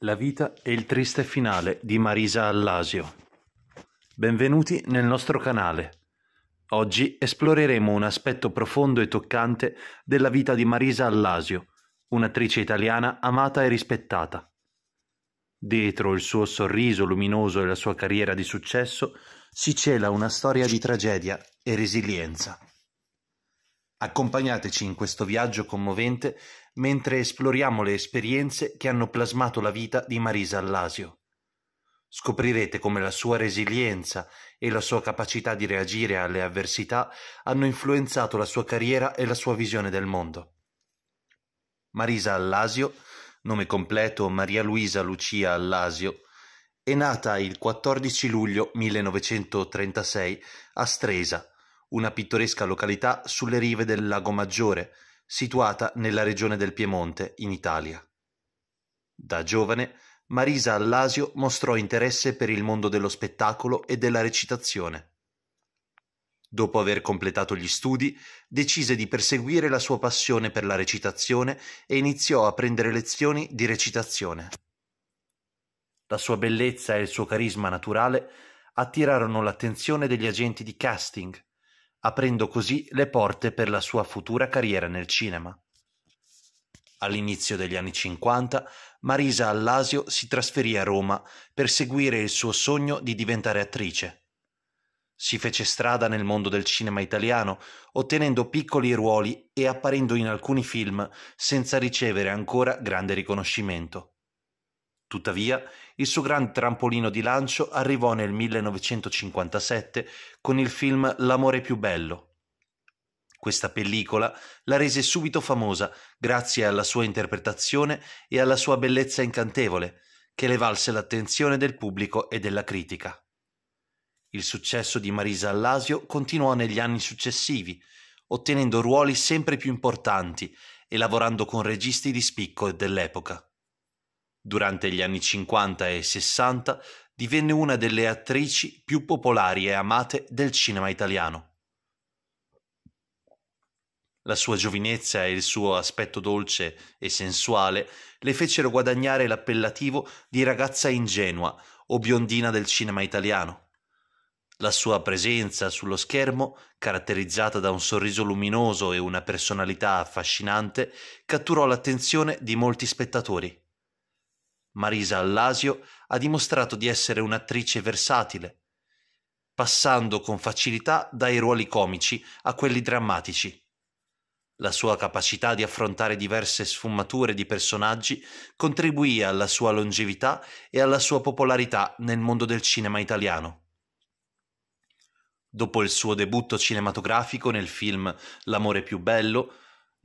La vita e il triste finale di Marisa Allasio. Benvenuti nel nostro canale. Oggi esploreremo un aspetto profondo e toccante della vita di Marisa Allasio, un'attrice italiana amata e rispettata. Dietro il suo sorriso luminoso e la sua carriera di successo si cela una storia di tragedia e resilienza. Accompagnateci in questo viaggio commovente mentre esploriamo le esperienze che hanno plasmato la vita di Marisa Allasio. Scoprirete come la sua resilienza e la sua capacità di reagire alle avversità hanno influenzato la sua carriera e la sua visione del mondo. Marisa Allasio, nome completo Maria Luisa Lucia Allasio, è nata il 14 luglio 1936 a Stresa, una pittoresca località sulle rive del Lago Maggiore, situata nella regione del Piemonte, in Italia. Da giovane, Marisa Allasio mostrò interesse per il mondo dello spettacolo e della recitazione. Dopo aver completato gli studi, decise di perseguire la sua passione per la recitazione e iniziò a prendere lezioni di recitazione. La sua bellezza e il suo carisma naturale attirarono l'attenzione degli agenti di casting, aprendo così le porte per la sua futura carriera nel cinema. All'inizio degli anni 50, Marisa Allasio si trasferì a Roma per seguire il suo sogno di diventare attrice. Si fece strada nel mondo del cinema italiano, ottenendo piccoli ruoli e apparendo in alcuni film senza ricevere ancora grande riconoscimento. Tuttavia, il suo gran trampolino di lancio arrivò nel 1957 con il film L'amore più bello. Questa pellicola la rese subito famosa grazie alla sua interpretazione e alla sua bellezza incantevole, che le valse l'attenzione del pubblico e della critica. Il successo di Marisa Allasio continuò negli anni successivi, ottenendo ruoli sempre più importanti e lavorando con registi di spicco dell'epoca. Durante gli anni 50 e 60 divenne una delle attrici più popolari e amate del cinema italiano. La sua giovinezza e il suo aspetto dolce e sensuale le fecero guadagnare l'appellativo di ragazza ingenua o biondina del cinema italiano. La sua presenza sullo schermo, caratterizzata da un sorriso luminoso e una personalità affascinante, catturò l'attenzione di molti spettatori. Marisa Allasio ha dimostrato di essere un'attrice versatile, passando con facilità dai ruoli comici a quelli drammatici. La sua capacità di affrontare diverse sfumature di personaggi contribuì alla sua longevità e alla sua popolarità nel mondo del cinema italiano. Dopo il suo debutto cinematografico nel film L'amore più bello,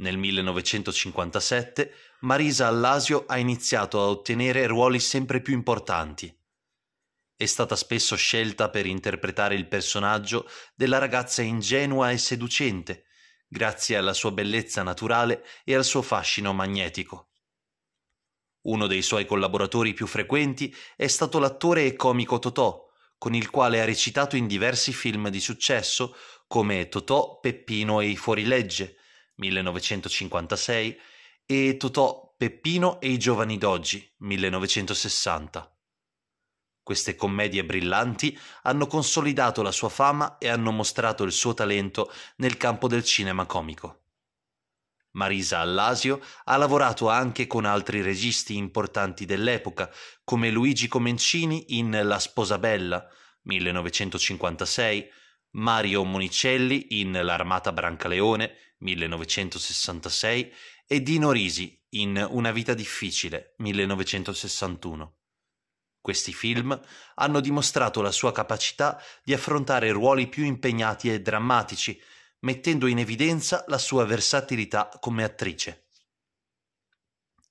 nel 1957 Marisa Allasio ha iniziato a ottenere ruoli sempre più importanti. È stata spesso scelta per interpretare il personaggio della ragazza ingenua e seducente, grazie alla sua bellezza naturale e al suo fascino magnetico. Uno dei suoi collaboratori più frequenti è stato l'attore e comico Totò, con il quale ha recitato in diversi film di successo come Totò, Peppino e i fuorilegge, 1956, e Totò Peppino e i giovani d'oggi, 1960. Queste commedie brillanti hanno consolidato la sua fama e hanno mostrato il suo talento nel campo del cinema comico. Marisa Allasio ha lavorato anche con altri registi importanti dell'epoca, come Luigi Comencini in La Sposabella, 1956, Mario Monicelli in L'Armata Brancaleone 1966 e Dino Risi in Una vita difficile 1961. Questi film hanno dimostrato la sua capacità di affrontare ruoli più impegnati e drammatici, mettendo in evidenza la sua versatilità come attrice.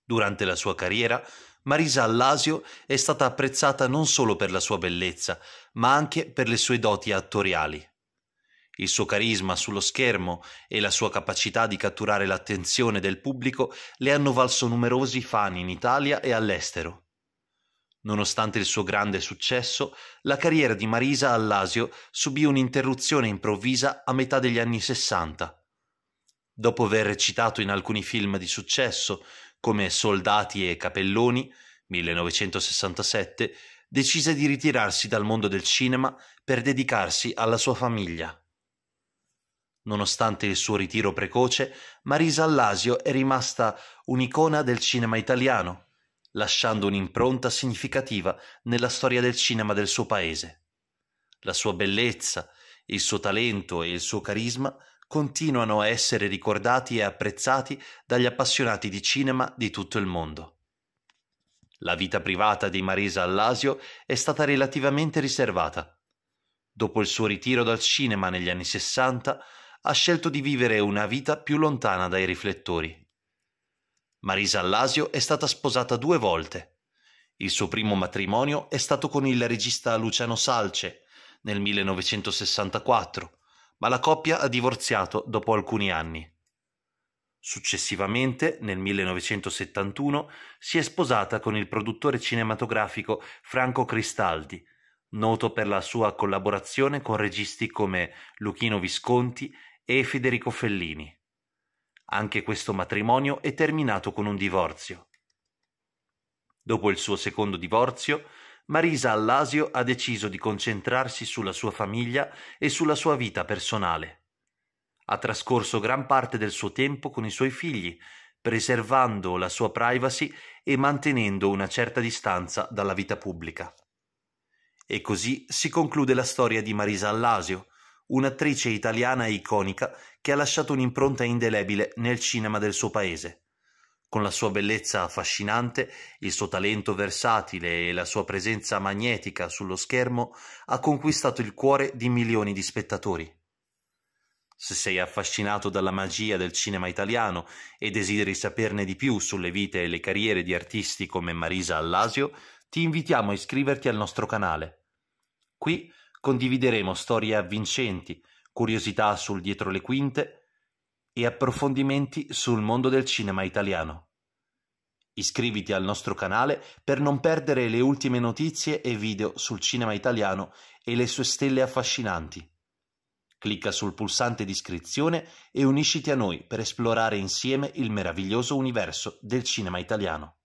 Durante la sua carriera, Marisa Allasio è stata apprezzata non solo per la sua bellezza, ma anche per le sue doti attoriali. Il suo carisma sullo schermo e la sua capacità di catturare l'attenzione del pubblico le hanno valso numerosi fan in Italia e all'estero. Nonostante il suo grande successo, la carriera di Marisa Allasio subì un'interruzione improvvisa a metà degli anni Sessanta. Dopo aver recitato in alcuni film di successo, come Soldati e Capelloni, 1967, decise di ritirarsi dal mondo del cinema per dedicarsi alla sua famiglia. Nonostante il suo ritiro precoce, Marisa Allasio è rimasta un'icona del cinema italiano, lasciando un'impronta significativa nella storia del cinema del suo paese. La sua bellezza, il suo talento e il suo carisma continuano a essere ricordati e apprezzati dagli appassionati di cinema di tutto il mondo. La vita privata di Marisa Allasio è stata relativamente riservata. Dopo il suo ritiro dal cinema negli anni Sessanta, ha scelto di vivere una vita più lontana dai riflettori. Marisa Allasio è stata sposata due volte. Il suo primo matrimonio è stato con il regista Luciano Salce nel 1964, ma la coppia ha divorziato dopo alcuni anni. Successivamente, nel 1971, si è sposata con il produttore cinematografico Franco Cristaldi, noto per la sua collaborazione con registi come Luchino Visconti e Federico Fellini. Anche questo matrimonio è terminato con un divorzio. Dopo il suo secondo divorzio, Marisa Allasio ha deciso di concentrarsi sulla sua famiglia e sulla sua vita personale. Ha trascorso gran parte del suo tempo con i suoi figli, preservando la sua privacy e mantenendo una certa distanza dalla vita pubblica. E così si conclude la storia di Marisa Allasio, un'attrice italiana iconica che ha lasciato un'impronta indelebile nel cinema del suo paese. Con la sua bellezza affascinante, il suo talento versatile e la sua presenza magnetica sullo schermo ha conquistato il cuore di milioni di spettatori. Se sei affascinato dalla magia del cinema italiano e desideri saperne di più sulle vite e le carriere di artisti come Marisa Allasio, ti invitiamo a iscriverti al nostro canale. Qui Condivideremo storie avvincenti, curiosità sul dietro le quinte e approfondimenti sul mondo del cinema italiano. Iscriviti al nostro canale per non perdere le ultime notizie e video sul cinema italiano e le sue stelle affascinanti. Clicca sul pulsante di iscrizione e unisciti a noi per esplorare insieme il meraviglioso universo del cinema italiano.